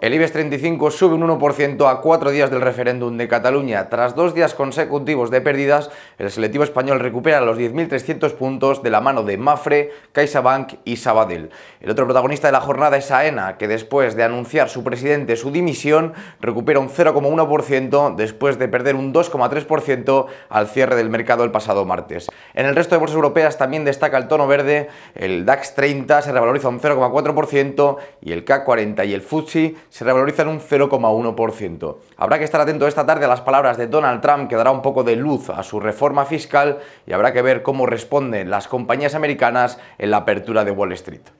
El IBEX 35 sube un 1% a cuatro días del referéndum de Cataluña. Tras dos días consecutivos de pérdidas, el selectivo español recupera los 10.300 puntos de la mano de Mafre, CaixaBank y Sabadell. El otro protagonista de la jornada es AENA, que después de anunciar su presidente su dimisión, recupera un 0,1% después de perder un 2,3% al cierre del mercado el pasado martes. En el resto de bolsas europeas también destaca el tono verde, el DAX 30 se revaloriza un 0,4% y el CAC 40 y el FTSE se revalorizan un 0,1%. Habrá que estar atento esta tarde a las palabras de Donald Trump, que dará un poco de luz a su reforma fiscal y habrá que ver cómo responden las compañías americanas en la apertura de Wall Street.